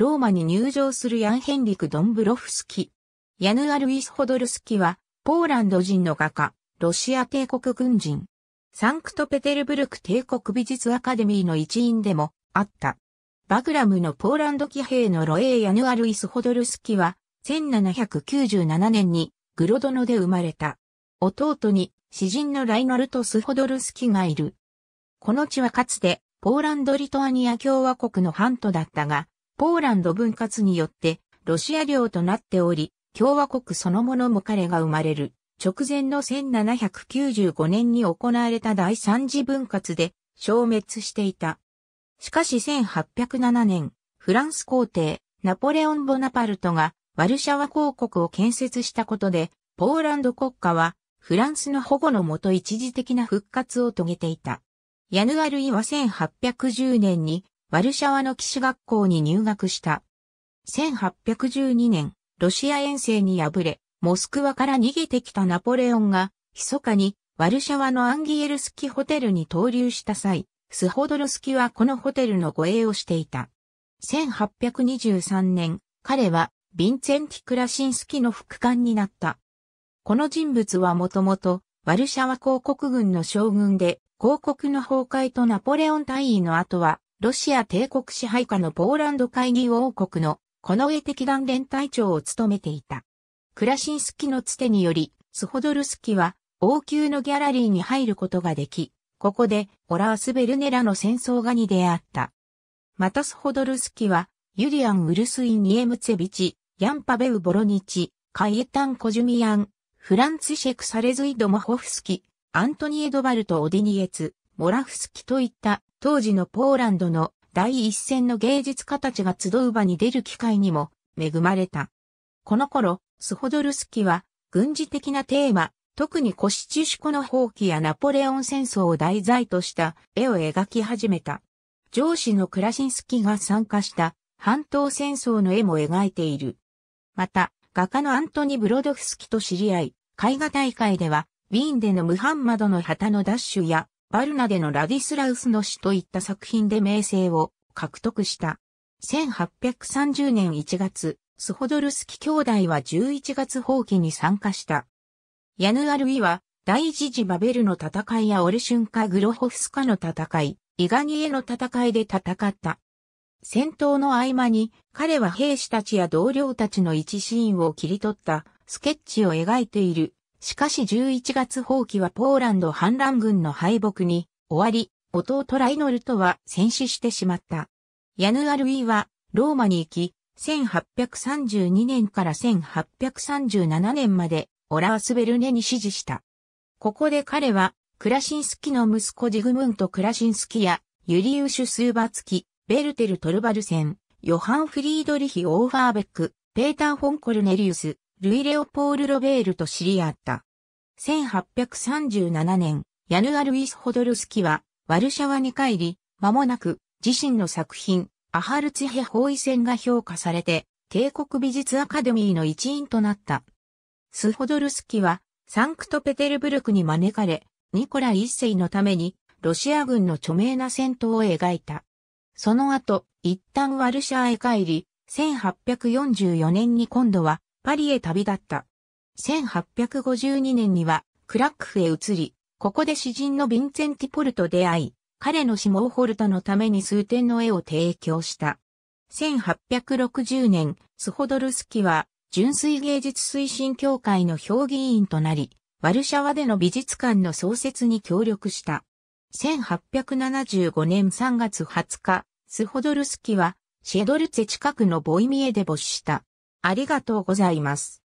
ローマに入場するヤンヘンリク・ドンブロフスキ。ヤヌアル・イス・ホドルスキは、ポーランド人の画家、ロシア帝国軍人。サンクトペテルブルク帝国美術アカデミーの一員でもあった。バグラムのポーランド騎兵のロエー・ヤヌアル・イス・ホドルスキは、1797年にグロドノで生まれた。弟に詩人のライナルト・スホドルスキがいる。この地はかつて、ポーランド・リトアニア共和国のハントだったが、ポーランド分割によってロシア領となっており、共和国そのものも彼が生まれる直前の1795年に行われた第三次分割で消滅していた。しかし1807年、フランス皇帝、ナポレオン・ボナパルトがワルシャワ公国を建設したことで、ポーランド国家はフランスの保護のもと一時的な復活を遂げていた。ヤヌアルイは1810年にワルシャワの騎士学校に入学した。1812年、ロシア遠征に敗れ、モスクワから逃げてきたナポレオンが、密かにワルシャワのアンギエルスキホテルに投留した際、スホドロスキはこのホテルの護衛をしていた。1823年、彼はヴィンツェンティ・クラシンスキの副官になった。この人物はもともと、ワルシャワ公国軍の将軍で、公国の崩壊とナポレオン大尉の後は、ロシア帝国支配下のポーランド会議王国の、この上敵団連隊長を務めていた。クラシンスキのつてにより、スホドルスキは、王宮のギャラリーに入ることができ、ここで、オラース・ベルネラの戦争画に出会った。またスホドルスキは、ユリアン・ウルスイ・ニエムツェビチ、ヤンパベウ・ボロニチ、カイエタン・コジュミアン、フランツシェク・サレズイド・モホフスキ、アントニエ・ドバルト・オディニエツ、モラフスキといった当時のポーランドの第一線の芸術家たちが集う場に出る機会にも恵まれた。この頃、スホドルスキは軍事的なテーマ、特にコシチュシコの放棄やナポレオン戦争を題材とした絵を描き始めた。上司のクラシンスキが参加した半島戦争の絵も描いている。また、画家のアントニ・ブロドフスキと知り合い、絵画大会では、ウィーンでのムハンマドの旗のダッシュや、バルナでのラディスラウスの死といった作品で名声を獲得した。1830年1月、スホドルスキ兄弟は11月放棄に参加した。ヤヌアルイは、第一次バベルの戦いやオルシュンカ・グロホフスカの戦い、イガニエの戦いで戦った。戦闘の合間に、彼は兵士たちや同僚たちの一シーンを切り取った、スケッチを描いているしかし11月放棄はポーランド反乱軍の敗北に終わり、弟ライノルトは戦死してしまった。ヤヌアルイはローマに行き、1832年から1837年までオラースベルネに指示した。ここで彼はクラシンスキの息子ジグムント・クラシンスキやユリウシュ・スーバツキ、ベルテル・トルバルセン、ヨハン・フリードリヒ・オーファーベック、ペーター・フォン・コルネリウス、ルイ・レオポール・ロベールと知り合った。1837年、ヤヌア・ルイス・ホドルスキは、ワルシャワに帰り、間もなく、自身の作品、アハルツヘ包囲戦が評価されて、帝国美術アカデミーの一員となった。スホドルスキは、サンクトペテルブルクに招かれ、ニコラ一世のために、ロシア軍の著名な戦闘を描いた。その後、一旦ワルシャワへ帰り、1844年に今度は、パリへ旅立った。1852年には、クラックフへ移り、ここで詩人のヴィンセンティ・ポルと出会い、彼のシモーホルタのために数点の絵を提供した。1860年、スホドルスキは、純粋芸術推進協会の評議員となり、ワルシャワでの美術館の創設に協力した。1875年3月20日、スホドルスキは、シェドルツェ近くのボイミエで没した。ありがとうございます。